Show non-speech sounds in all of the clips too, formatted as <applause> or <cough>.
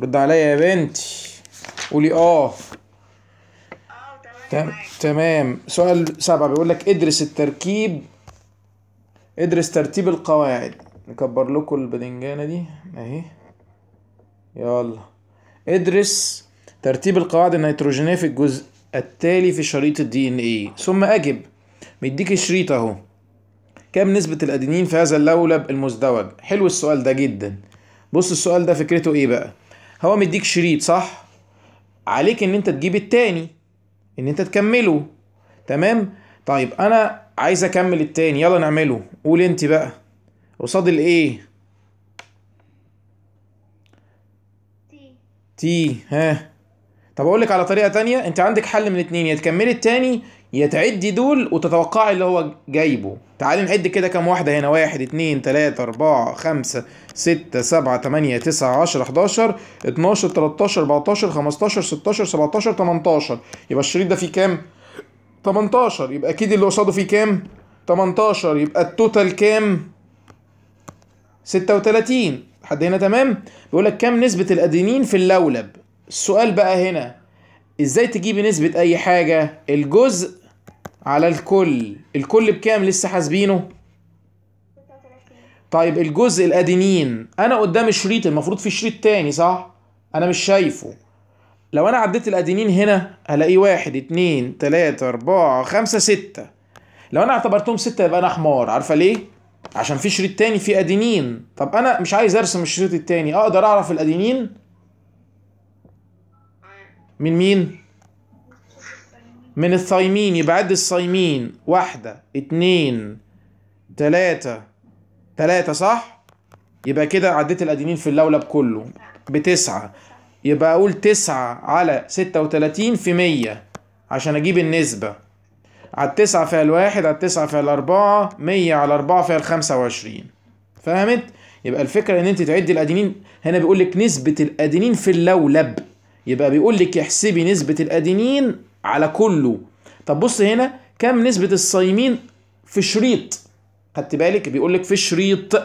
رد عليا يا بنتي قولي اه اه تمام تمام سؤال سبعة بيقول لك ادرس التركيب ادرس ترتيب القواعد نكبر لكم البدنجانة دي اهي يلا ادرس ترتيب القواعد النيتروجينية في الجزء التالي في شريط الدي ان ايه ثم اجب مديك الشريط اهو كم نسبة الأدينين في هذا اللولب المزدوج؟ حلو السؤال ده جدا بص السؤال ده فكرته ايه بقى؟ هو مديك شريط صح عليك ان انت تجيب التاني ان انت تكمله تمام طيب انا عايز اكمل التاني يلا نعمله قول انت بقى قصاد الايه تي تي ها طب اقول لك على طريقه تانية انت عندك حل من اتنين يا تكملي التاني يتعدي دول وتتوقعي اللي هو جايبه تعالي نعد كده كام واحدة هنا واحد اتنين تلاتة اربعة خمسة ستة سبعة تمانية تسعة عشرة حداشر اتناشر تلاتاشر اربعتاشر خمستاشر ستاشر سبعتاشر تمنتاشر يبقى الشريط ده فيه كام؟ تمنتاشر يبقى اكيد اللي قصاده فيه كام؟ تمنتاشر يبقى التوتال كام؟ ستة وتلاتين لحد هنا تمام؟ بيقول لك كام نسبة الأدينين في اللولب؟ السؤال بقى هنا ازاي تجيبي نسبة اي حاجة الجزء على الكل الكل بكام لسه حاسبينه طيب الجزء الادينين انا قدام الشريط المفروض في شريط تاني صح انا مش شايفه لو انا عديت الادينين هنا هلاقيه واحد اتنين تلاتة اربعة خمسة ستة لو انا اعتبرتهم ستة يبقى انا حمار عارفة ليه عشان في شريط تاني في ادينين طب انا مش عايز ارسم الشريط التاني اقدر اعرف الادينين من مين من الثايمين يبقى عد الصايمين واحدة اتنين تلاتة تلاتة صح؟ يبقى كده عديت الأدينين في اللولب كله بتسعة يبقى أقول تسعة على ستة وتلاتين في مية عشان أجيب النسبة على التسعة فيها الواحد على التسعة فيها الأربعة مية على أربعة فيها الخمسة وعشرين فهمت؟ يبقى الفكرة إن أنت تعدي الأدينين هنا بيقول لك نسبة الأدينين في اللولب يبقى بيقول لك احسبي نسبة الأدينين على كله طب بص هنا كم نسبة الصايمين في شريط خدت بالك بيقول لك في شريط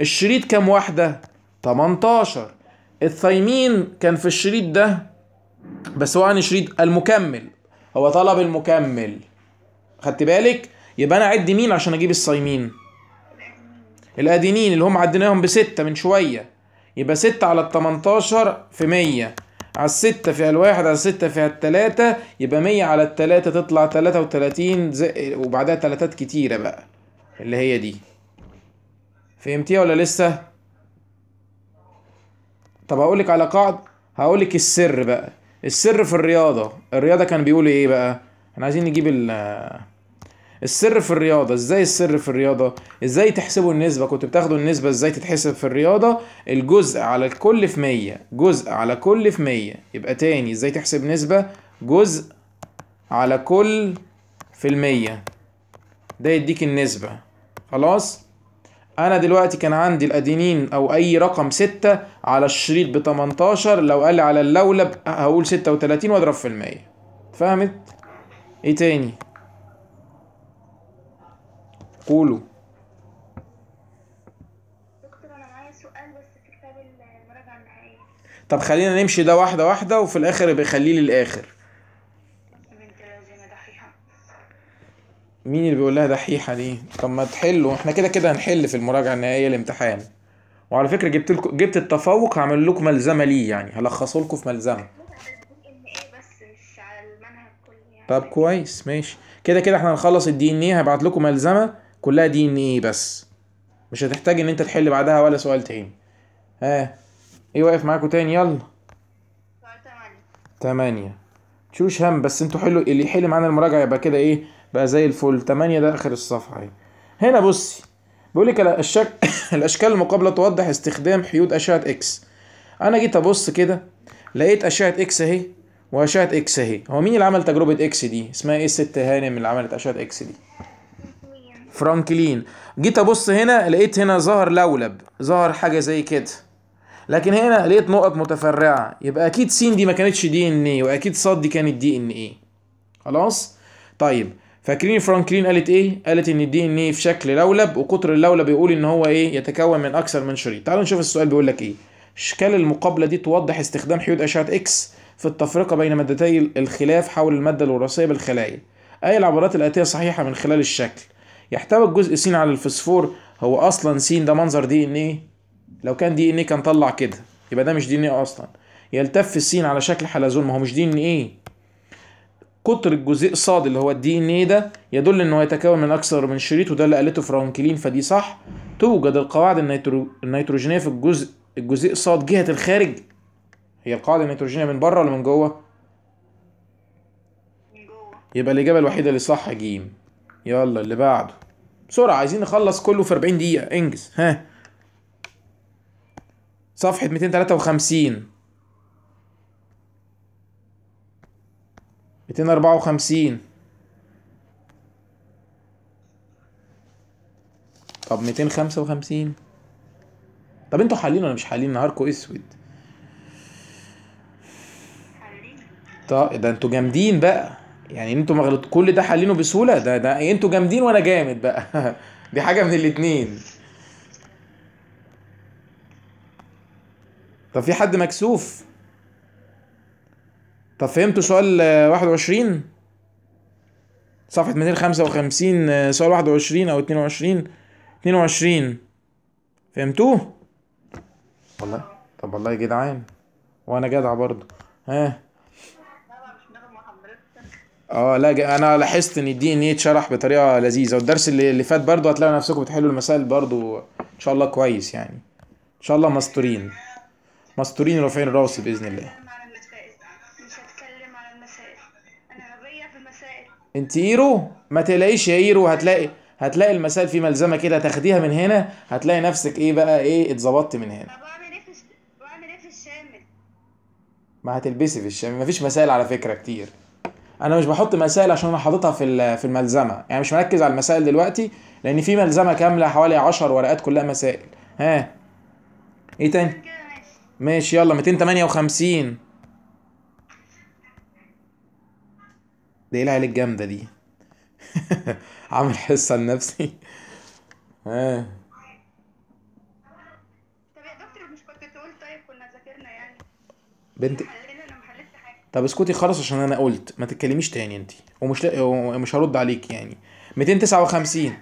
الشريط كام واحدة 18 الصايمين كان في الشريط ده بس هو عن شريط المكمل هو طلب المكمل خدت بالك يبقى انا اعد مين عشان اجيب الصايمين الادينين اللي هم عديناهم بستة من شوية يبقى ستة على التمنتاشر في مية على الستة فيها الواحد على الستة فيها التلاتة يبقى مية على التلاتة تطلع تلاتة وتلاتين وبعدها تلاتات كتيرة بقى اللي هي دي فهمتيها ولا لسه؟ طب هقولك على قاعدة هقولك السر بقى السر في الرياضة الرياضة كان بيقول ايه بقى؟ احنا عايزين نجيب ال السر في الرياضه ازاي السر في الرياضه ازاي تحسبوا النسبه كنت بتاخدوا النسبه ازاي تتحسب في الرياضه الجزء على الكل في 100 جزء على كل في 100 يبقى تاني ازاي تحسب نسبه جزء على كل في المية ده يديك النسبة خلاص انا دلوقتي كان عندي الادينين او اي رقم ستة على الشريط ب 18 لو قال على اللولب هقول ستة وتلاتين واضرب في المية فهمت ايه تاني قولوا دكتور انا معايا سؤال بس في كتاب المراجعه النهائيه طب خلينا نمشي ده واحده واحده وفي الاخر يبقى خليه للاخر مين اللي بيقول لها دحيحه دي طب ما تحلوا احنا كده كده هنحل في المراجعه النهائيه الامتحان وعلى فكره جبت لكم جبت التفوق هعمل لكم ملزمه ليه يعني هلخصه لكم في ملزمه يعني. طب كويس ماشي كده كده احنا هنخلص الدي ان ايه هبعت لكم ملزمه كلها دي ان ايه بس مش هتحتاج ان انت تحل بعدها ولا سؤال تاني ها ايه واقف معاكم تاني يلا سؤال تمانية تمانية شوش هم بس انتوا حلو اللي يحل معانا المراجعة يبقى كده ايه بقى زي الفل تمانية ده اخر الصفحة اهي هنا بصي بيقول لك الشك... <laughs> الاشكال المقابلة توضح استخدام حيود اشعة اكس انا جيت ابص كده لقيت اشعة اكس اهي واشعة اكس اهي هو مين اللي عمل تجربة اكس دي اسمها ايه الست هانم اللي عملت اشعة اكس دي فرانكلين جيت ابص هنا لقيت هنا ظهر لولب ظهر حاجه زي كده لكن هنا لقيت نقط متفرعه يبقى اكيد س دي ما كانتش دي ان ايه واكيد ص دي كانت دي ان ايه خلاص طيب فاكرين فرانكلين قالت ايه قالت ان الدي ان ايه في شكل لولب وقطر اللولب بيقول ان هو ايه يتكون من اكثر من شريط تعالوا نشوف السؤال بيقول لك ايه اشكال المقابله دي توضح استخدام حيود اشعه اكس في التفرقه بين مادتي الخلاف حول الماده الوراثيه بالخلايا اي العبارات الاتيه صحيحه من خلال الشكل يحتوي الجزء س على الفسفور هو اصلا س ده منظر دي ان ايه لو كان دي ان ايه كان طلع كده يبقى ده مش دي ان ايه اصلا يلتف الس على شكل حلزون ما هو مش دي ان ايه قطر الجزء ص اللي هو الدي ان ايه ده يدل ان هو يتكون من اكثر من شريط وده اللي قالته فرانكلين فدي صح توجد القواعد النيترو... النيتروجينيه في الجزء الجزء ص جهه الخارج هي القاعده النيتروجينيه من بره ولا من جوه يبقى الاجابه الوحيده اللي صح جيم يلا اللي بعده بسرعة عايزين نخلص كله في 40 دقيقة انجز ها صفحة 253 254 طب 255 طب انتوا حالين ولا مش حالين نهاركوا اسود طب ده انتوا جامدين بقى يعني انتوا مغلط كل ده حلينه بسهوله ده ده انتوا جامدين وانا جامد بقى <laughs> دي حاجه من الاتنين طب في حد مكسوف طب فهمتوا سؤال 21 صفحة 255 سؤال 21 أو 22 22 فهمتوه؟ والله طب والله جدعان وأنا جدع برضه ها اه لا انا لاحظت ان الدي ان ايه اتشرح بطريقه لذيذه والدرس اللي, اللي فات برضه هتلاقوا نفسكم بتحلوا المسائل برضه ان شاء الله كويس يعني ان شاء الله مستورين مستورين رافعين الراس باذن الله انت ايرو ما تقلقيش يا ايرو هتلاقي هتلاقي المسائل في ملزمه كده تاخديها من هنا هتلاقي نفسك ايه بقى ايه اتظبطت من هنا ايه ايه ما هتلبسي في الشام مفيش مسائل على فكره كتير انا مش بحط مسائل عشان انا حاططها في في الملزمه يعني مش مركز على المسائل دلوقتي لان في ملزمه كامله حوالي 10 ورقات كلها مسائل ها ايه تاني ماشي يلا 258 ده ايه العيال الجامده دي <laughs> عامل حصه لنفسي ها طب يا دكتور مش كنت طيب كنا ذاكرنا يعني بنت يعني طب اسكتي خلاص عشان انا قلت ما تتكلميش تاني انت ومش ل... ومش هرد عليك يعني 259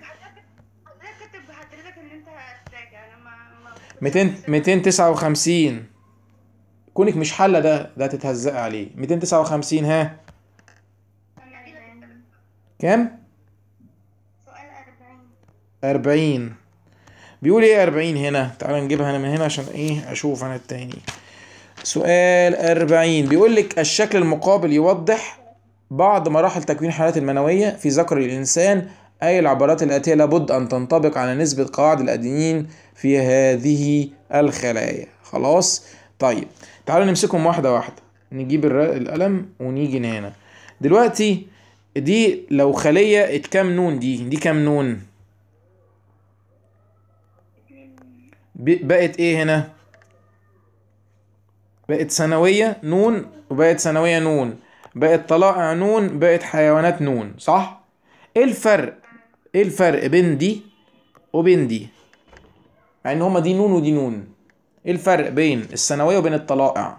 200 259 كونك مش حله ده ده هتتهزقي عليه 259 ها كام 40 بيقول ايه 40 هنا تعال نجيبها انا من هنا عشان ايه اشوف انا التاني سؤال 40 بيقول لك الشكل المقابل يوضح بعض مراحل تكوين الحالات المنوية في ذكر الإنسان أي العبارات الآتية لابد أن تنطبق على نسبة قواعد الأدينين في هذه الخلايا خلاص طيب تعالوا نمسكهم واحدة واحدة نجيب القلم ونيجي هنا دلوقتي دي لو خلية كام نون دي دي كام نون بقت ايه هنا بقت ثانوية نون وبقت ثانوية نون بقت طلائع نون بقت حيوانات نون صح؟ ايه الفرق؟ ايه الفرق بين دي وبين دي؟ مع يعني ان هما دي نون ودي نون ايه الفرق بين الثانوية وبين الطلائع؟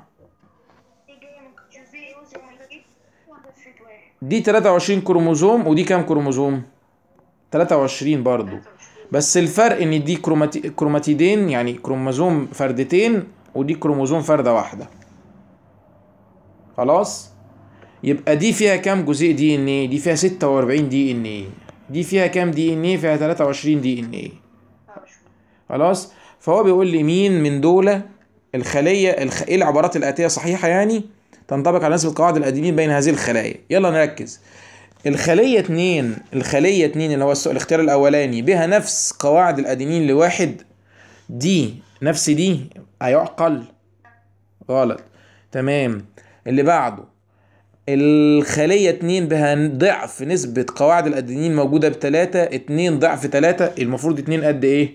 دي 23 كروموزوم ودي كام كروموزوم؟ 23 برضو بس الفرق ان دي كروماتي... كروماتيدين يعني كروموزوم فردتين ودي كروموزوم فردة واحدة خلاص يبقى دي فيها كام جزيء دي ان ايه دي فيها 46 دي ان ايه دي فيها كام دي ان ايه فيها 23 دي ان ايه خلاص فهو بيقول لي مين من دول الخليه الخ... ايه العبارات الاتيه صحيحه يعني تنطبق على نسبه قواعد الادينين بين هذه الخلايا يلا نركز الخليه 2 الخليه 2 اللي هو الاختيار الاولاني بها نفس قواعد الادينين لواحد دي نفس دي هيعقل غلط تمام اللي بعده الخلية اتنين بها ضعف نسبة قواعد الأدينين موجودة بتلاتة اتنين ضعف تلاتة المفروض اتنين قد ايه؟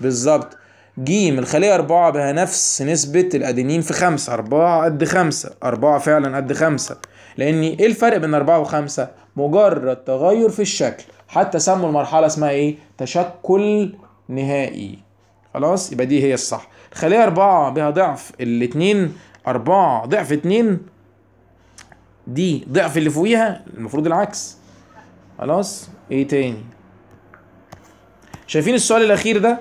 بالظبط جيم الخلية أربعة بها نفس نسبة الأدينين في خمسة أربعة قد خمسة أربعة فعلا قد خمسة لأن إيه الفرق بين أربعة وخمسة؟ مجرد تغير في الشكل حتى سموا المرحلة اسمها إيه؟ تشكل نهائي خلاص يبقى دي هي الصح الخلية أربعة بها ضعف الاتنين أربعة ضعف اتنين دي ضعف اللي فوقيها المفروض العكس خلاص ايه تاني شايفين السؤال الأخير ده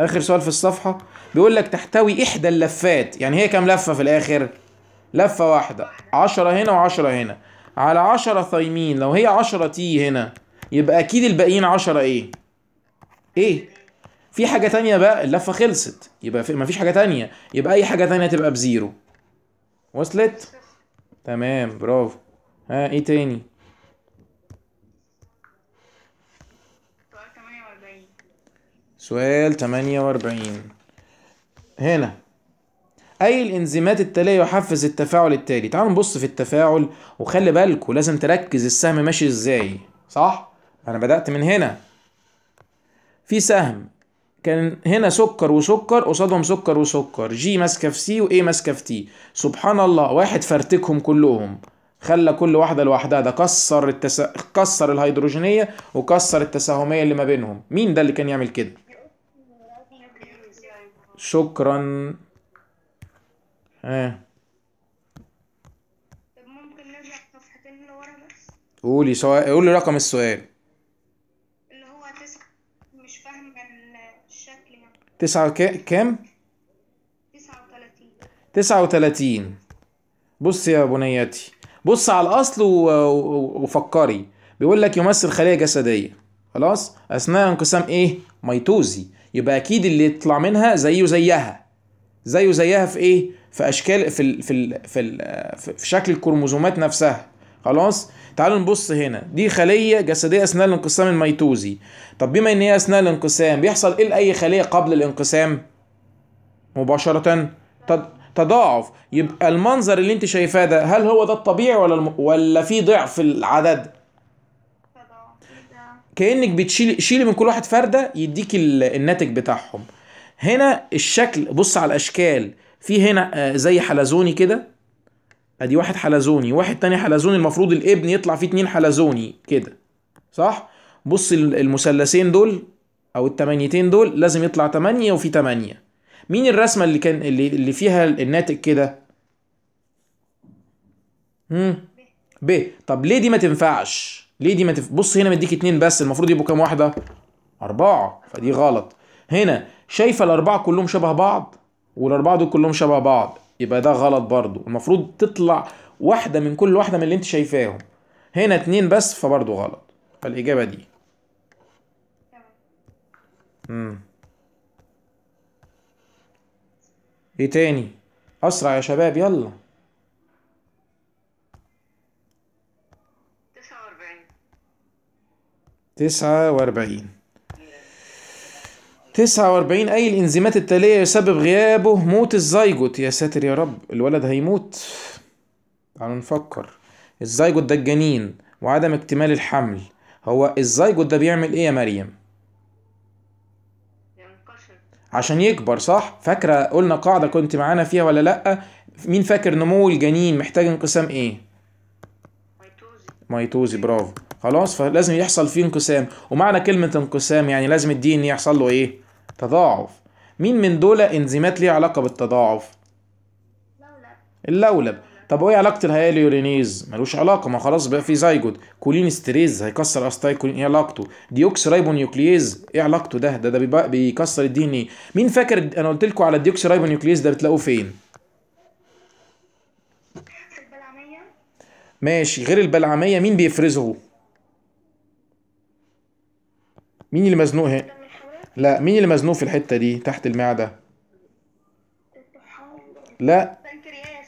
آخر سؤال في الصفحة بيقول لك تحتوي إحدى اللفات يعني هي كام لفة في الآخر لفة واحدة عشرة هنا وعشرة هنا على عشرة ثايمين لو هي عشرة تي هنا يبقى أكيد الباقيين عشرة إيه إيه في حاجة تانية بقى اللفة خلصت يبقى في مفيش حاجة تانية يبقى أي حاجة تانية تبقى بزيرو وصلت؟ تمام برافو ها ايه تاني؟ سؤال 48 هنا أي الإنزيمات التالية يحفز التفاعل التالي؟ تعالوا نبص في التفاعل وخلي بالكوا لازم تركز السهم ماشي إزاي صح؟ أنا بدأت من هنا في سهم كان هنا سكر وسكر قصادهم سكر وسكر جي ماسكه في سي وايه ماسكه في تي سبحان الله واحد فرتكهم كلهم خلى كل واحده لوحدها ده كسر التس... كسر الهيدروجينيه وكسر التساهميه اللي ما بينهم مين ده اللي كان يعمل كده شكرا ها قولي سواء قولي رقم السؤال تسعة كام؟ تسعة وتلاتين بص يا بنياتي بص على الأصل وفكري بيقول لك يمثل خلية جسدية خلاص أثناء انقسام إيه؟ ميتوزي يبقى أكيد اللي يطلع منها زيه زيها زيه زيها في إيه؟ في أشكال في في ال في, ال في شكل الكروموزومات نفسها خلاص تعالوا نبص هنا دي خليه جسديه اثناء الانقسام الميتوزي طب بما ان هي اثناء الانقسام بيحصل ايه لاي خليه قبل الانقسام مباشره تضاعف يبقى المنظر اللي انت شايفاه ده هل هو ده الطبيعي ولا الم... ولا في ضعف في العدد كانك بتشيل شيلي من كل واحد فرده يديك الناتج بتاعهم هنا الشكل بص على الاشكال في هنا آه، زي حلزوني كده ادي واحد حلزوني واحد تاني حلزوني المفروض الابن يطلع فيه اتنين حلزوني كده صح بص المثلثين دول او التمانيتين دول لازم يطلع تمانية وفي تمانية مين الرسمة اللي كان اللي, اللي فيها الناتج كده ب طب ليه دي ما تنفعش ليه دي ما تنفعش بص هنا مديك اتنين بس المفروض يبقوا كام واحدة اربعة فدي غلط هنا شايفة الاربعة كلهم شبه بعض والاربعة دول كلهم شبه بعض يبقى ده غلط برضو المفروض تطلع واحدة من كل واحدة من اللي انت شايفاهم هنا اتنين بس فبرضو غلط فالإجابة دي مم. ايه تاني أسرع يا شباب يلا تسعة وأربعين 49 أي الإنزيمات التالية يسبب غيابه موت الزيجوت يا ساتر يا رب الولد هيموت تعالوا نفكر الزيجوت ده الجنين وعدم اكتمال الحمل هو الزيجوت ده بيعمل ايه يا مريم؟ عشان يكبر صح؟ فاكرة قلنا قاعدة كنت معانا فيها ولا لأ؟ مين فاكر نمو الجنين محتاج انقسام ايه؟ ميتوزي ميتوزي برافو خلاص فلازم يحصل فيه انقسام ومعنى كلمة انقسام يعني لازم الدين يحصل له ايه تضاعف مين من دول انزيمات ليها علاقة بالتضاعف اللولب طب وايه علاقه الهياليورينيز ملوش علاقه ما خلاص بقى في زيجود كولين ستريز هيكسر كولين ايه علاقته ديوكس ريبونيوكليز ايه علاقته ده ده ده بيكسر الدي ان ايه مين فاكر انا قلت لكم على الديوكس ريبونيوكليز ده بتلاقوه فين ماشي غير البلعميه مين بيفرزه مين اللي مزنوق هنا لا مين اللي مزنوق في الحته دي تحت المعده لا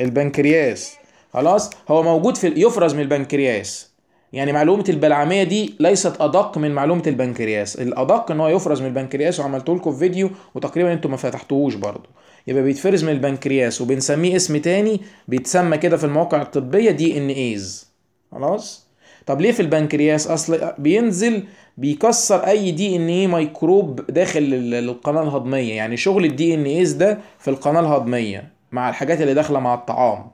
البنكرياس خلاص هو موجود في يفرز من البنكرياس يعني معلومه البلعميه دي ليست ادق من معلومه البنكرياس الادق ان هو يفرز من البنكرياس وعملت لكم فيديو وتقريبا انتوا ما فتحتوهوش برضو يبقى بيتفرز من البنكرياس وبنسميه اسم تاني بيتسمى كده في المواقع الطبيه دي ان ايز خلاص طب ليه في البنكرياس اصل بينزل بيكسر اي دي ان اي ميكروب داخل القناه الهضميه يعني شغل الدي ان ايز ده في القناه الهضميه مع الحاجات اللي داخله مع الطعام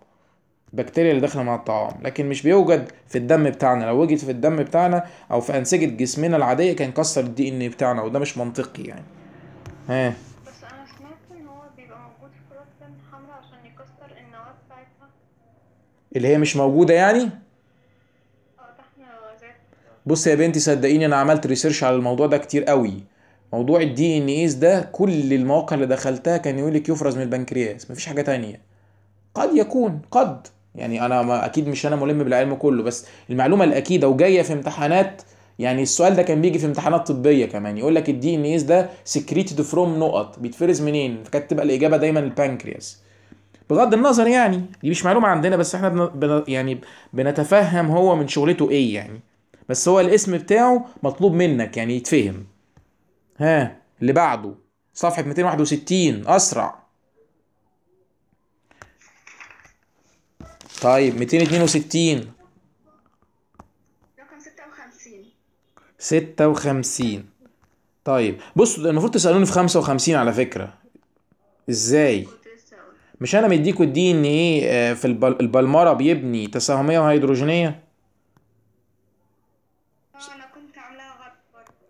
البكتيريا اللي داخله مع الطعام لكن مش بيوجد في الدم بتاعنا لو وجد في الدم بتاعنا او في انسجه جسمنا العاديه كان كسر الدي ان اي بتاعنا وده مش منطقي يعني ها بس انا سمعت ان هو بيبقى موجود في عشان يكسر النواه اللي هي مش موجوده يعني بص يا بنتي صدقيني انا عملت ريسيرش على الموضوع ده كتير قوي موضوع الدي ان ايز ده كل المواقع اللي دخلتها كان لك يفرز من البنكرياس مفيش حاجه تانية قد يكون قد يعني انا ما اكيد مش انا ملم بالعلم كله بس المعلومه الاكيده وجايه في امتحانات يعني السؤال ده كان بيجي في امتحانات طبيه كمان يقول لك الدي ان ايز ده سكريتد فروم نقط بيتفرز منين فكانت تبقى الاجابه دايما البنكرياس بغض النظر يعني دي مش معلومه عندنا بس احنا بن... بن... يعني بنتفهم هو من شغلته ايه يعني بس هو الاسم بتاعه مطلوب منك يعني يتفهم ها اللي بعده صفحة 261 أسرع طيب 262 رقم 56 56 طيب بصوا المفروض تسألوني في 55 على فكرة ازاي؟ مش انا مديكوا الدي ان ايه آه، في البلمره بيبني تساهميه وهيدروجينيه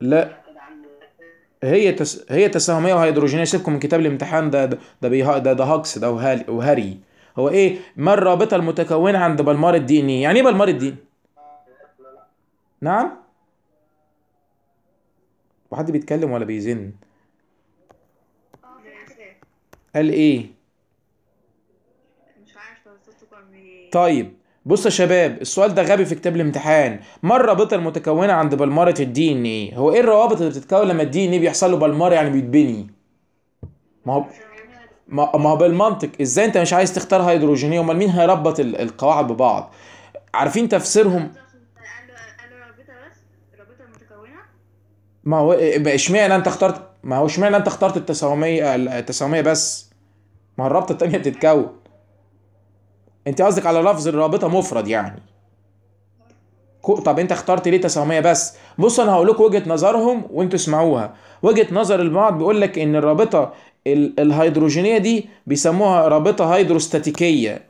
لا هي تس... هي تساهميه وهيدروجينيه سيبكم من كتاب الامتحان ده ده ده بيها... ده, ده هاكس ده وهالي... وهري هو ايه ما الرابطه المتكونه عند بلمار الدين إيه. يعني ايه بلمار الدي إيه؟ نعم وحد بيتكلم ولا بيزن قال ايه مش عارف إيه؟ طيب بص يا شباب السؤال ده غبي في كتاب الامتحان ما الرابطه المتكونه عند بلمره الدي ان ايه هو ايه الروابط اللي بتتكون لما الدي ان ايه بيحصل له بلمره يعني بيتبني ما هو ما هو بالمنطق ازاي انت مش عايز تختار هيدروجينيه امال مين هيربط القواعد ببعض عارفين تفسيرهم ما هو اشمعنى انت اخترت ما هو اشمعنى انت اخترت التساهميه التساهميه بس ما هو الرابطه الثانيه بتتكون انت قصدك على لفظ الرابطه مفرد يعني طب انت اخترت ليه تساهميه بس بص انا هقول لكم وجهه نظرهم وانتوا اسمعوها وجهه نظر البعض بيقول لك ان الرابطه الهيدروجينيه دي بيسموها رابطه هيدروستاتيكيه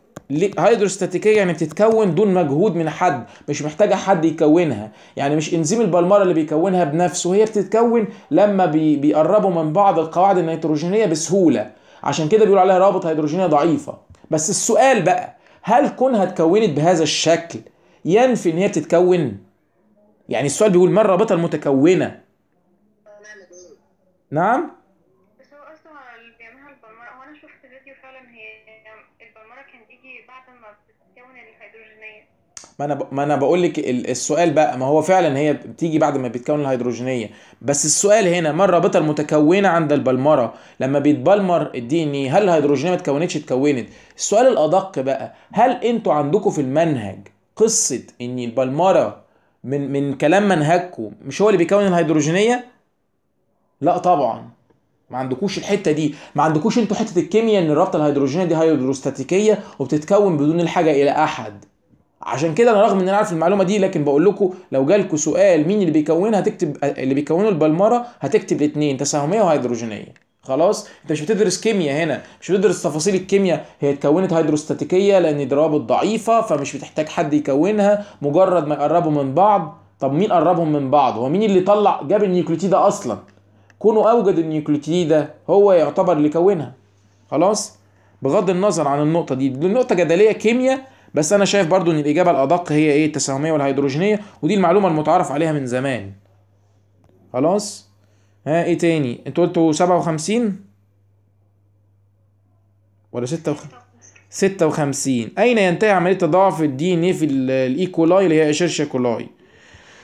هيدروستاتيكيه يعني بتتكون دون مجهود من حد مش محتاجه حد يكونها يعني مش انزيم البلمره اللي بيكونها بنفسه هي بتتكون لما بي بيقربوا من بعض القواعد النيتروجينيه بسهوله عشان كده بيقولوا عليها رابط هيدروجينيه ضعيفه بس السؤال بقى هل كونها اتكونت بهذا الشكل ينفي ان هي بتتكون يعني السؤال بيقول ما الرابطه المتكونه نعم ما انا ب... ما انا بقول لك السؤال بقى ما هو فعلا هي بتيجي بعد ما بيتكون الهيدروجينيه بس السؤال هنا ما الرابطه المتكونه عند البلمره لما بيتبلمر الدي ان هل الهيدروجينيه ما اتكونتش اتكونت السؤال الادق بقى هل انتوا عندكم في المنهج قصه ان البلمره من من كلام منهجكم مش هو اللي بيكون الهيدروجينيه لا طبعا ما عندكوش الحته دي ما عندكوش انتوا حته الكيمياء ان الرابطه الهيدروجينيه دي هيدروستاتيكيه وبتتكون بدون الحاجه الى احد عشان كده انا رغم ان انا عارف المعلومه دي لكن بقول لكم لو جالكم سؤال مين اللي بيكونها هتكتب اللي بيكونوا البلمره هتكتب الاثنين تساهميه وهيدروجينيه خلاص انت مش بتدرس كيمياء هنا مش بتدرس تفاصيل الكيمياء هي اتكونت هيدروستاتيكيه لان دي ضعيفه فمش بتحتاج حد يكونها مجرد ما يقربوا من بعض طب مين قربهم من بعض هو مين اللي طلع جاب النيوكليوتيد ده اصلا كونه اوجد النيوكليوتيد ده هو يعتبر اللي كونها خلاص بغض النظر عن النقطه دي النقطه جدليه كيمياء بس انا شايف برضو ان الاجابه الادق هي ايه التساهميه والهيدروجينيه ودي المعلومه المتعارف عليها من زمان خلاص ها ايه تاني انتوا قلتوا 57 ولا 56 56 اين ينتهي عمليه تضاعف الدي ان ايه في الايكولاي اللي هي اشيرشيا كولاي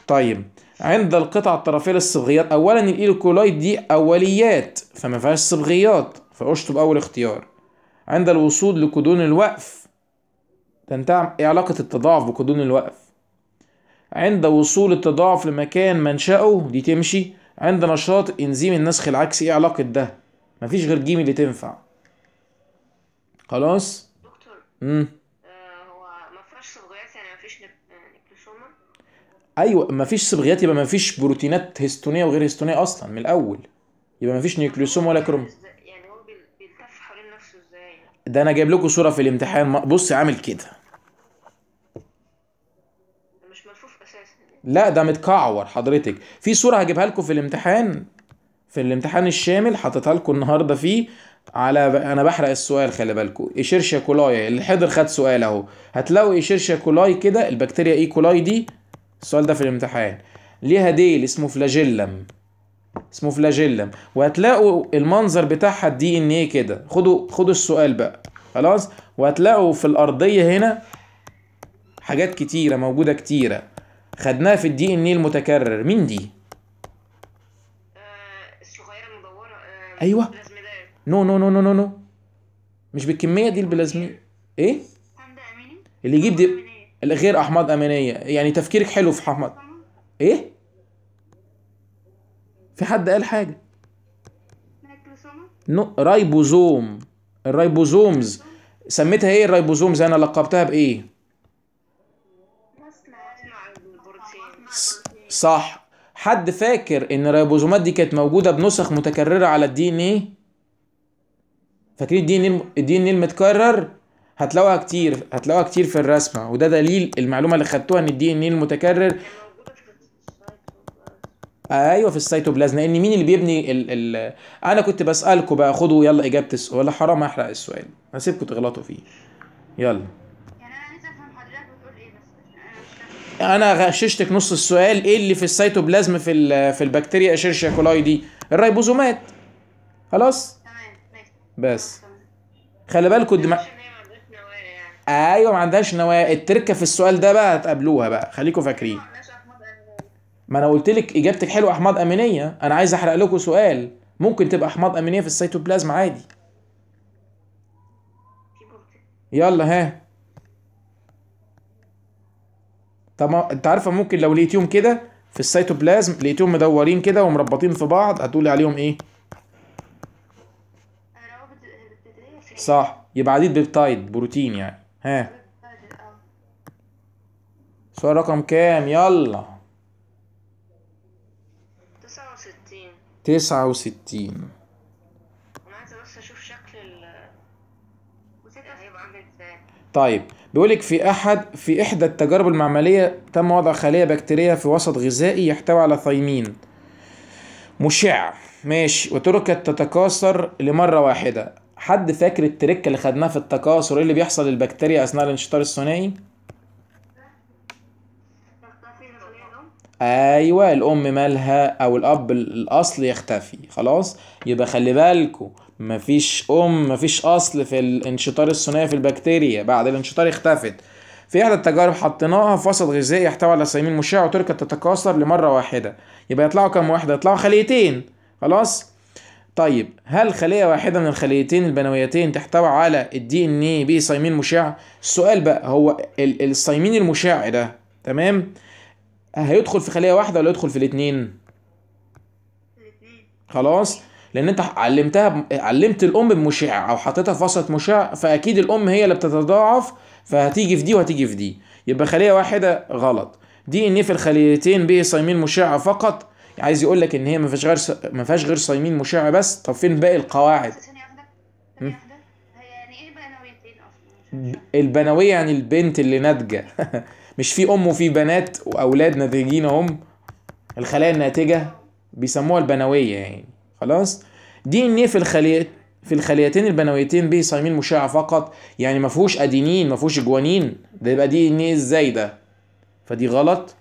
طيب عند القطع الطرفيه للصبغيات اولا الايكولاي دي اوليات فما فيهاش صبغيات فاشطب اول اختيار عند الوصول لكودون الوقف تنتعم ايه علاقة التضاعف بقدون الوقف عند وصول التضاعف لمكان منشأه دي تمشي عند نشاط انزيم النسخ العكسي ايه علاقة ده مفيش غير جيم اللي تنفع خلاص دكتور امم هو صبغيات يعني مفيش آه، ايوه مفيش صبغيات يبقى مفيش بروتينات هيستونيه وغير هيستونيه اصلا من الاول يبقى مفيش نيوكليوسوم ولا كروم يعني, يعني هو بيلتف حوالين نفسه ازاي ده انا جايب لكم صوره في الامتحان بص عامل كده لا ده متكعور حضرتك في صوره هجيبها لكم في الامتحان في الامتحان الشامل حاططها لكم النهارده فيه على ب... انا بحرق السؤال خلي بالكم ايشيرشيا كولاي اللي حضر خد سؤال اهو هتلاقوا ايشيرشيا كولاي كده البكتيريا اي كولاي دي السؤال ده في الامتحان ليها ديل اسمه فلاجيلم اسمه فلاجيلم وهتلاقوا المنظر بتاعها الدي ان ايه كده خدوا خدوا السؤال بقى خلاص وهتلاقوا في الارضيه هنا حاجات كتيره موجوده كتيره خدناها في الدي ان ايه المتكرر مين دي آه، الصغيره المدوره آه، ايوه نو نو نو نو نو نو مش بالكميه دي البلازمي ايه اللي يجيب دي غير احماض امينيه يعني تفكيرك حلو في احماض ايه في حد قال حاجه نو رايبوزوم الرايبوزومز سميتها ايه الرايبوزومز انا لقبتها بايه صح حد فاكر ان الريبوزومات دي كانت موجوده بنسخ متكرره على الدي ان ايه فاكرين الدي ان الدي ان المتكرر هتلاقوها كتير هتلاقوها كتير في الرسمه وده دليل المعلومه اللي خدتوها ان الدي ان ايه المتكرر ايوه في السيتوبلازم لان مين اللي بيبني الـ الـ انا كنت بسالكم بقى خدوا يلا اجابه السؤال ولا حرام احرق السؤال هسيبكم تغلطوا فيه يلا انا غششتك نص السؤال ايه اللي في السيتوبلازم في في البكتيريا اشيرشيا كولاي دي الريبوزومات خلاص تمام بس خلي بالكوا الدماغ يعني. ايوه ما عندهاش نواه التركه في السؤال ده بقى هتقابلوها بقى خليكوا فاكرين ما انا قلت لك اجابتك حلوه احماض امينيه انا عايز احرق لكم سؤال ممكن تبقى احماض امينيه في السيتوبلازم عادي يلا ها طب انت عارفه ممكن لو لقيتيهم كده في السيتوبلازم لقيتيهم مدورين كده ومربطين في بعض هتقولي عليهم ايه صح يبقى عديد بيبتايد بروتين يعني ها سؤال رقم كام يلا تسعة وستين تسعة وستين طيب لك في أحد في إحدى التجارب المعملية تم وضع خلية بكتيرية في وسط غذائي يحتوي على ثايمين مشع ماشي وتركت تتكاثر لمرة واحدة حد فاكر التركة اللي خدناها في التكاثر ايه اللي بيحصل للبكتيريا أثناء الانشطار الثنائي؟ ايوه الام مالها او الاب الاصل يختفي خلاص يبقى خلي بالكم مفيش ام مفيش اصل في الانشطار الثنائي في البكتيريا بعد الانشطار اختفت في احدى التجارب حطيناها في وسط غذائي يحتوي على سيمين مشع وتركت تتكاثر لمره واحده يبقى يطلعوا كام واحده يطلعوا خليتين خلاص طيب هل خليه واحده من الخليتين البنويتين تحتوي على الدي ان بي سيمين مشع السؤال بقى هو السيمين المشع ده تمام هيدخل في خليه واحده ولا يدخل في الاثنين خلاص لان انت علمتها علمت الام بمشع او حطيتها في وسط مشع فاكيد الام هي اللي بتتضاعف فهتيجي في دي وهتيجي في دي يبقى خليه واحده غلط دي ان في الخليتين به صايمين مشعه فقط عايز يقول لك ان هي ما فيهاش غير ما فيهاش غير صايمين مشعه بس طب فين باقي القواعد يعني إيه البنويه يعني البنت اللي ناتجه <laughs> مش في ام وفي بنات واولاد ناتجين هم الخلايا الناتجه بيسموها البنويه يعني خلاص دي ان ايه في الخلية في الخليتين البنويتين به صايمين مشاع فقط يعني ما فيهوش ادينين ما فيهوش جوانين ده يبقى دي ان ايه ازاي ده فدي غلط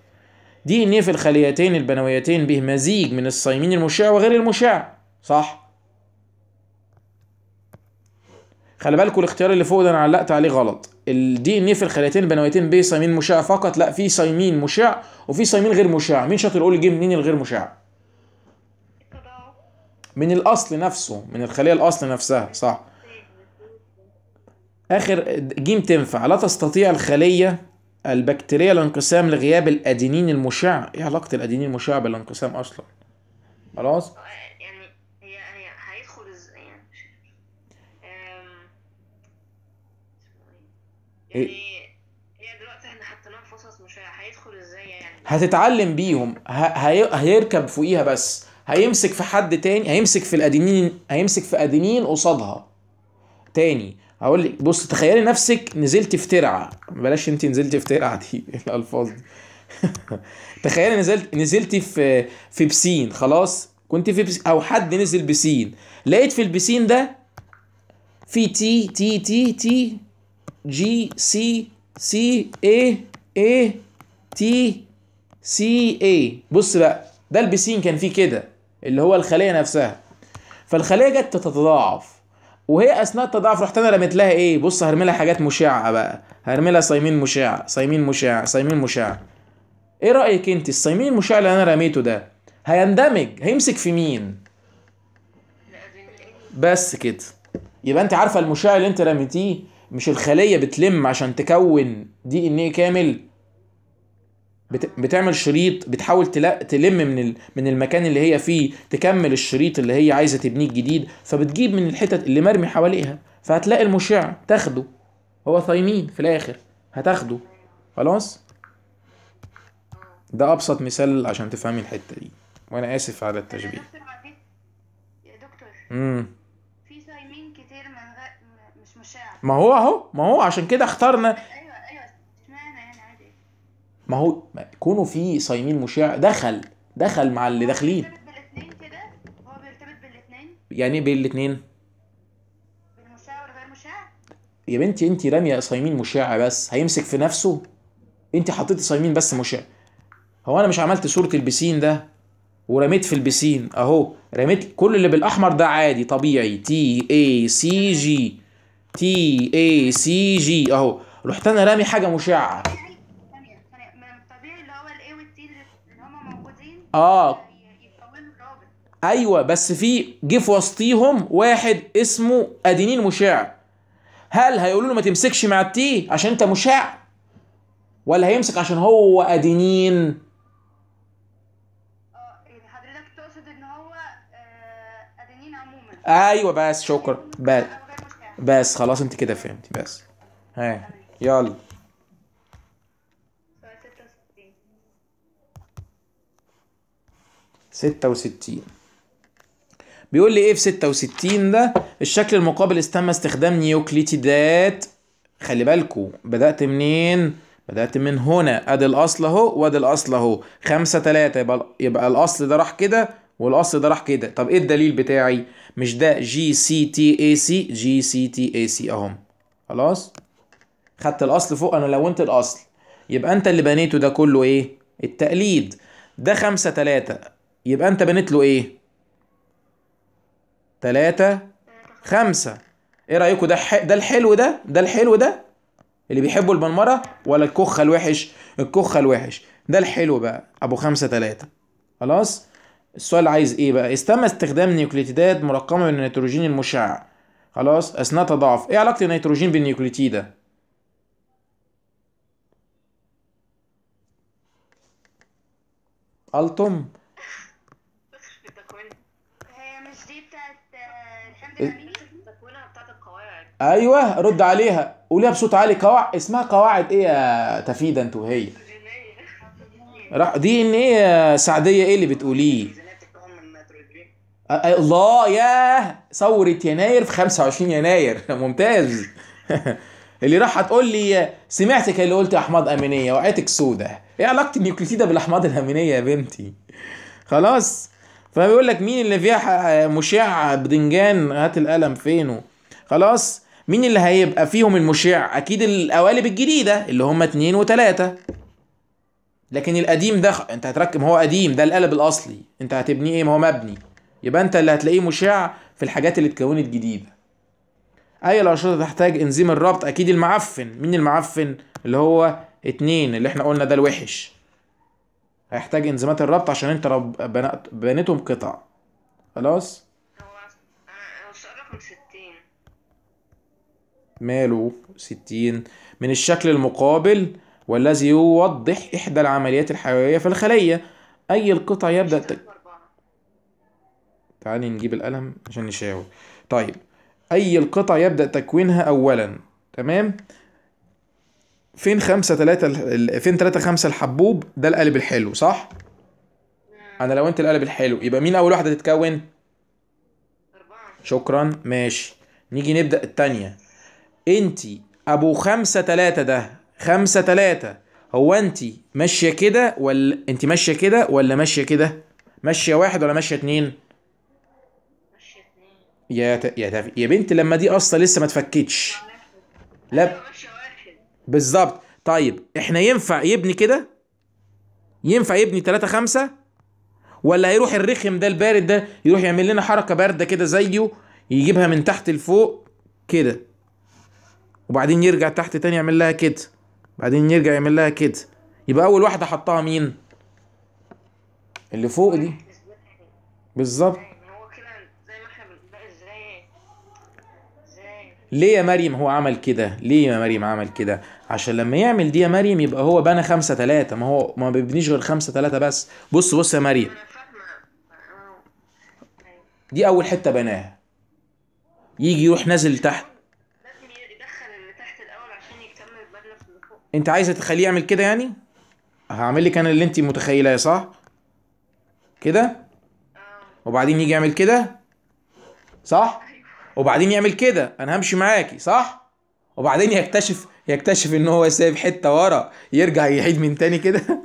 دي ان ايه في الخليتين البنويتين به مزيج من الصايمين المشع وغير المشع صح خلي بالكوا الاختيار اللي فوق ده انا علقت عليه غلط الدي ان ايه في الخليتين البنويتين به صايمين مشع فقط لا في صايمين مشع وفي صايمين غير مشاع مين شاطر يقول لي جه منين الغير مشاع من الاصل نفسه من الخليه الاصل نفسها صح اخر جيم تنفع لا تستطيع الخليه البكتيريه الانقسام لغياب الادينين المشع ايه علاقه الادينين المشع بالانقسام اصلا خلاص آه، يعني هي هي هيدخل يعني ازاي يعني يعني هتتعلم بيهم هيركب فوقيها بس هيمسك في حد تاني هيمسك في الادينين هيمسك في ادينين قصادها تاني هقول لك بص تخيلي نفسك نزلت في ترعه بلاش انت نزلت في ترعه دي <laughs> الالفاظ دي <laughs> تخيلي نزلت نزلت في في بسين خلاص كنت في بسين او حد نزل بسين لقيت في البسين ده في تي تي تي تي جي سي سي اي اي تي سي اي بص بقى ده البسين كان فيه كده اللي هو الخليه نفسها فالخليه جت تتضاعف وهي اثناء التضاعف رحت انا رميت لها ايه بص هرمي لها حاجات مشعه بقى هرمي لها صيمين مشع صيمين مشع صيمين مشع ايه رايك انت الصيمين المشع اللي انا رميته ده هيندمج هيمسك في مين بس كده يبقى انت عارفه المشع اللي انت رميتيه مش الخليه بتلم عشان تكون دي ان ايه كامل بتعمل شريط بتحاول تلم من من المكان اللي هي فيه تكمل الشريط اللي هي عايزه تبنيه الجديد فبتجيب من الحتت اللي مرمي حواليها فهتلاقي المشع تاخده هو ثايمين في الاخر هتاخده خلاص ده ابسط مثال عشان تفهمي الحته دي وانا اسف على التشبيه يا دكتور امم في ثايمين كتير من مش مشاع ما هو اهو ما هو عشان كده اخترنا ما هو كونه في صايمين مشاع دخل دخل مع اللي داخلين هو بيرتبط يعني ايه بالاثنين؟ بالمشاع مشاع يا بنتي انت راميه صايمين مشاع بس هيمسك في نفسه انت حطيتي صايمين بس مشاع هو انا مش عملت صوره البسين ده ورميت في البسين اهو رميت كل اللي بالاحمر ده عادي طبيعي تي اي سي جي تي اي سي جي اهو رحت انا رامي حاجه مشعه اه ايوه بس في جه في وسطيهم واحد اسمه ادينين مشاع هل هيقولوا له ما تمسكش مع التي عشان انت مشاع ولا هيمسك عشان هو ادينين ايوه بس شكرا بس بس خلاص انت كده فهمتي بس ها يلا 66 بيقول لي ايه في 66 ده الشكل المقابل استم استخدام نيوكليتيدات خلي بالكو بدأت منين بدأت من هنا ادي الاصل اهو وادي الاصل اهو 5 3 يبقى يبقى الاصل ده راح كده والاصل ده راح كده طب ايه الدليل بتاعي مش ده جي سي تي اي سي جي سي تي اي سي اهم خلاص خدت الاصل فوق انا لونت الاصل يبقى انت اللي بنيته ده كله ايه التقليد ده 5 3 يبقى انت بنيت له ايه تلاتة خمسة ايه رايكم ده ده الحلو ده ده الحلو ده اللي بيحبوا البنمرة ولا الكخة الوحش الكخة الوحش ده الحلو بقى ابو خمسة تلاتة خلاص السؤال عايز ايه بقى استمى استخدام نيوكليتيدات مرقمه من النيتروجين المشع خلاص اثناء تضاعف ايه علاقه النيتروجين بالنيوكليتيده التم ايوه رد عليها قوليها بصوت عالي قواعد اسمها قواعد ايه يا تفيده انت وهي راح دي ان ايه سعديه ايه اللي بتقوليه الله يا ثورة يناير في 25 يناير <laughs> ممتاز <laughs> اللي راح تقول لي سمعتك اللي قلت احماض امينيه وعيتك سودة ايه علاقه النيوكليتيده بالاحماض الامينيه يا بنتي خلاص فبيقول لك مين اللي فيها مشع بدنجان هات القلم فينه خلاص مين اللي هيبقى فيهم المشيع اكيد القوالب الجديده اللي هما اتنين وتلاته لكن القديم ده انت هتركب ما هو قديم ده القلب الاصلي انت هتبنيه ايه ما هو مبني يبقى انت اللي هتلاقيه مشيع في الحاجات اللي اتكونت جديده اي الأنشطة تحتاج انزيم الربط اكيد المعفن مين المعفن اللي هو اتنين اللي احنا قلنا ده الوحش هيحتاج انزيمات الربط عشان انت رب... بنيتهم قطع خلاص ماله 60 من الشكل المقابل والذي يوضح إحدى العمليات الحيوية في الخلية أي القطع يبدأ تك... تعالي نجيب القلم عشان نشاور طيب أي القطع يبدأ تكوينها أولا تمام فين خمسة تلاتة فين تلاتة خمسة الحبوب ده القالب الحلو صح؟ نعم. أنا لو أنت القالب الحلو يبقى مين أول واحدة تتكون؟ شكرا ماشي نيجي نبدأ التانية انت ابو خمسة تلاتة ده خمسة تلاتة هو انت ماشية كده ولا انت ماشية كده ولا ماشية كده ماشية واحد ولا ماشية اتنين يا ت... يا ت... يا بنت لما دي اصلا لسه ما اتفكتش لا بالظبط طيب احنا ينفع يبني كده ينفع يبني تلاتة خمسة ولا هيروح الرخم ده البارد ده يروح يعمل لنا حركه بارده كده زيه يجيبها من تحت لفوق كده وبعدين يرجع تحت تاني يعمل لها كده بعدين يرجع يعمل لها كده يبقى اول واحده حطها مين اللي فوق دي بالظبط ليه يا مريم هو عمل كده؟ ليه يا مريم عمل كده؟ عشان لما يعمل دي يا مريم يبقى هو بنى خمسة تلاتة ما هو ما بيبنيش غير خمسة تلاتة بس بص بص يا مريم دي أول حتة بناها يجي يروح نازل تحت انت عايزه تخليه يعمل كده يعني هعمل لك انا اللي انت متخيلاه صح كده اه. وبعدين يجي يعمل كده صح أيوه. وبعدين يعمل كده انا همشي معاكي صح وبعدين يكتشف يكتشف ان هو سايب حته ورا يرجع يعيد من تاني كده <laughs>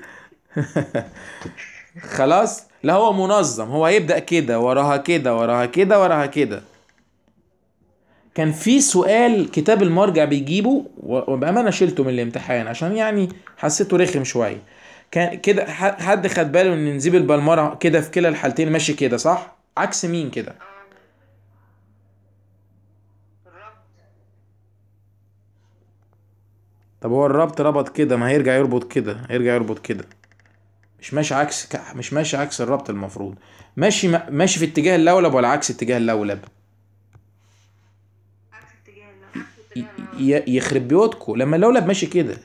خلاص لا هو منظم هو هيبدا كده وراها كده وراها كده وراها كده كان في سؤال كتاب المرجع بيجيبه وبامانه شلته من الامتحان عشان يعني حسيته رخم شويه كان كده حد خد باله ان نزيب البلمره كده في كلا الحالتين ماشي كده صح عكس مين كده طب هو الربط ربط كده ما هيرجع يربط كده هيرجع يربط كده مش ماشي عكس مش ماشي عكس الربط المفروض ماشي ماشي في اتجاه اللولب ولا عكس اتجاه اللولب يخرب بيوتكم لما اللولب ماشي كده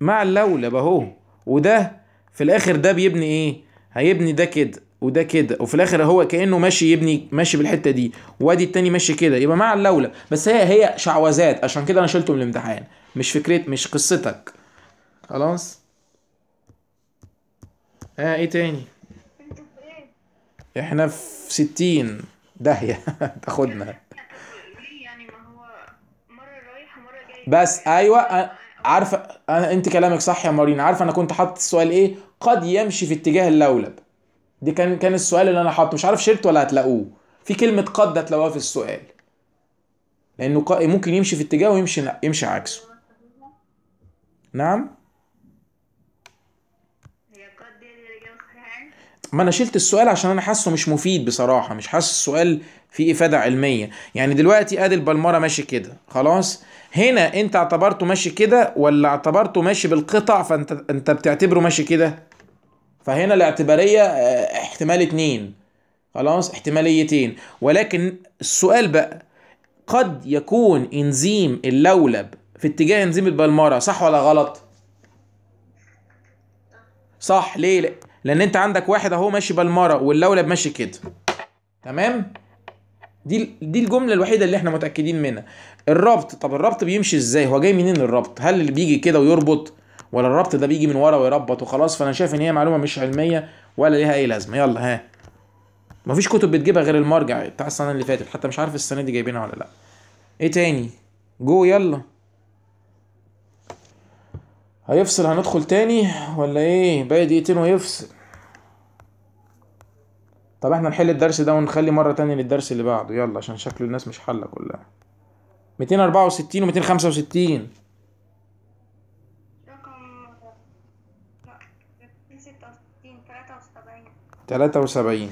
مع اللولب اهو وده في الاخر ده بيبني ايه هيبني ده كده وده كده وفي الاخر هو كانه ماشي يبني ماشي بالحته دي وادي التاني ماشي كده يبقى مع اللولب بس هي هي شعوذات عشان كده انا شلته من الامتحان مش فكرة مش قصتك خلاص ها آه ايه تاني احنا في ستين داهية <laughs> تاخدنا بس ايوه عارفه انا انت كلامك صح يا مارين عارفه انا كنت حاطط السؤال ايه قد يمشي في اتجاه اللولب دي كان كان السؤال اللي انا حاطه مش عارف شلت ولا هتلاقوه في كلمه قد هتلاقوها في السؤال لانه ممكن يمشي في اتجاهه ويمشي يمشي عكسه نعم إيه ما انا شلت السؤال عشان انا حاسه مش مفيد بصراحه مش حاسس السؤال في افاده علميه يعني دلوقتي ادي البلمره ماشي كده خلاص هنا انت اعتبرته ماشي كده ولا اعتبرته ماشي بالقطع فانت انت بتعتبره ماشي كده فهنا الاعتباريه آه، احتمال اتنين خلاص احتماليتين ولكن السؤال بقى قد يكون انزيم اللولب في اتجاه انزيم البلمره صح ولا غلط صح ليه لان انت عندك واحد اهو ماشي بالمره واللولب ماشي كده تمام دي دي الجمله الوحيده اللي احنا متاكدين منها الربط طب الربط بيمشي ازاي هو جاي منين الربط هل اللي بيجي كده ويربط ولا الربط ده بيجي من ورا ويربط وخلاص فانا شايف ان هي معلومه مش علميه ولا ليها اي لازمه يلا ها مفيش كتب بتجيبها غير المرجع بتاع السنه اللي فاتت حتى مش عارف السنه دي جايبينها ولا لا ايه تاني جو يلا هيفصل هندخل تاني ولا ايه باقي دقيقتين ويفصل طب احنا نحل الدرس ده ونخلي مره تانية للدرس اللي بعده يلا عشان شكل الناس مش حله كلها 264 و 265 73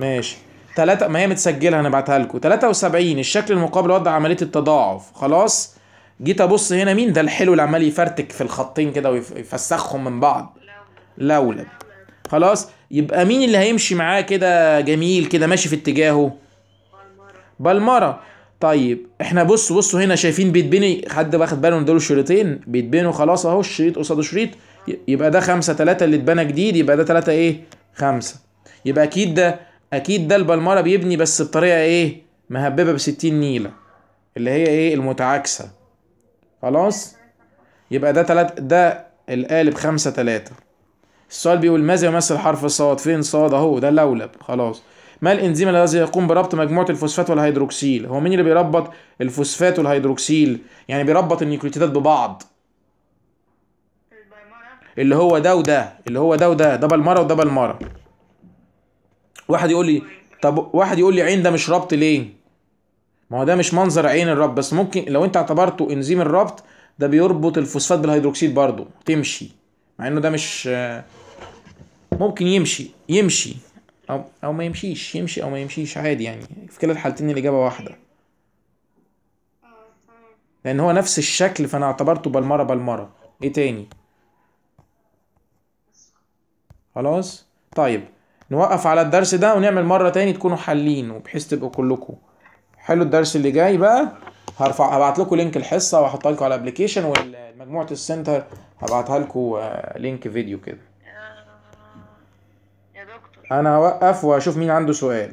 ماشي 3 ما هي متسجله هنبعتها لكم 73 الشكل المقابل وضع عمليه التضاعف خلاص جيت ابص هنا مين ده الحلو اللي عمال يفرتك في الخطين كده ويفسخهم من بعض لولب لو. خلاص يبقى مين اللي هيمشي معاه كده جميل كده ماشي في اتجاهه بالمرة طيب احنا بص بصوا هنا شايفين بيتبني حد واخد باله ان دول شريطين بيتبنوا خلاص اهو الشريط قصاده شريط يبقى ده خمسة تلاتة اللي اتبنى جديد يبقى ده تلاتة ايه خمسة يبقى اكيد ده اكيد ده البلمرة بيبني بس بطريقة ايه مهببة بستين نيلة اللي هي ايه المتعاكسة خلاص يبقى ده تلات ده القالب خمسة تلاتة السؤال بيقول ماذا يمثل حرف صاد فين صاد اهو ده لولب خلاص ما الانزيم الذي يقوم بربط مجموعه الفوسفات والهيدروكسيل هو مين اللي بيربط الفوسفات والهيدروكسيل يعني بيربط النيوكليوتيدات ببعض اللي هو ده وده اللي هو ده وده ده بالمره وده بالمره واحد يقول لي طب واحد يقول لي عين ده مش ربط ليه ما هو ده مش منظر عين الربط بس ممكن لو انت اعتبرته انزيم الربط ده بيربط الفوسفات بالهيدروكسيد برضه تمشي مع انه ده مش ممكن يمشي يمشي أو, أو ما يمشيش يمشي أو ما يمشيش عادي يعني في كلا الحالتين الإجابة واحدة لأن هو نفس الشكل فأنا اعتبرته بالمرة بالمرة إيه تاني خلاص طيب نوقف على الدرس ده ونعمل مرة تاني تكونوا حالين وبحيث تبقوا كلكم حلو الدرس اللي جاي بقى هرفع هبعت لكم لينك الحصة وهحطها لكم على الابلكيشن ومجموعة السنتر هبعتها لكم آه، لينك فيديو كده انا هوقف واشوف مين عنده سؤال